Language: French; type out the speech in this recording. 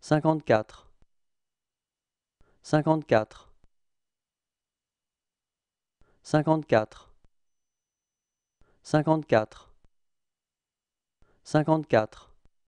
54 54 54 54 54